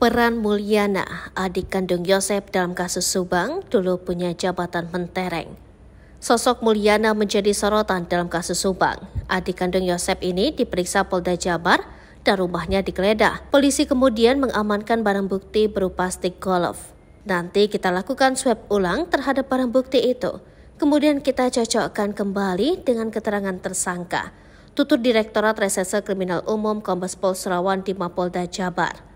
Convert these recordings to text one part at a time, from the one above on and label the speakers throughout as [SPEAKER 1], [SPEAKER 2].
[SPEAKER 1] Peran Mulyana, adik kandung Yosep dalam kasus Subang, dulu punya jabatan mentereng. Sosok Mulyana menjadi sorotan dalam kasus Subang. Adik kandung Yosep ini diperiksa Polda Jabar dan rumahnya digeledah. Polisi kemudian mengamankan barang bukti berupa stik golf. Nanti kita lakukan swab ulang terhadap barang bukti itu. Kemudian kita cocokkan kembali dengan keterangan tersangka. Tutur Direktorat Reserse Kriminal Umum Kombes Pol Serawan di Mapolda Jabar.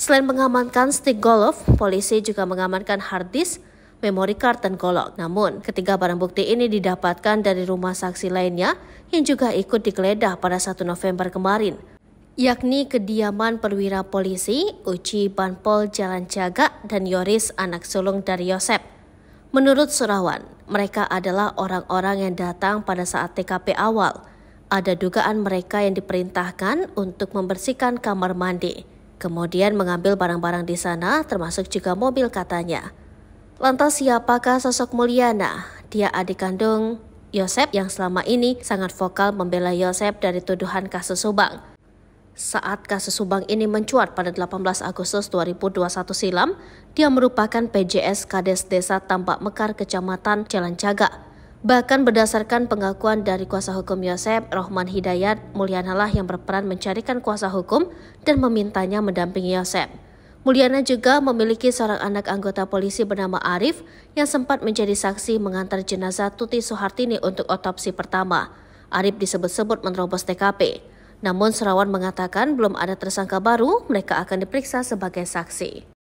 [SPEAKER 1] Selain mengamankan stick golf, polisi juga mengamankan hard disk, memori card, dan golok. Namun, ketiga barang bukti ini didapatkan dari rumah saksi lainnya yang juga ikut digeledah pada 1 November kemarin, yakni kediaman perwira polisi Uci Banpol Jalan Jaga dan Yoris anak sulung dari Yosep. Menurut Surawan, mereka adalah orang-orang yang datang pada saat TKP awal. Ada dugaan mereka yang diperintahkan untuk membersihkan kamar mandi. Kemudian mengambil barang-barang di sana termasuk juga mobil katanya. Lantas siapakah sosok Mulyana? Dia adik kandung Yosep yang selama ini sangat vokal membela Yosep dari tuduhan kasus Subang. Saat kasus Subang ini mencuat pada 18 Agustus 2021 silam, dia merupakan PJS Kades Desa Tambak Mekar Kecamatan Jalan Jaga, Bahkan berdasarkan pengakuan dari kuasa hukum Yosep, Rohman Hidayat, lah yang berperan mencarikan kuasa hukum dan memintanya mendampingi Yosep. Mulyana juga memiliki seorang anak anggota polisi bernama Arif yang sempat menjadi saksi mengantar jenazah Tuti Soehartini untuk otopsi pertama. Arif disebut-sebut menerobos TKP. Namun Serawan mengatakan belum ada tersangka baru, mereka akan diperiksa sebagai saksi.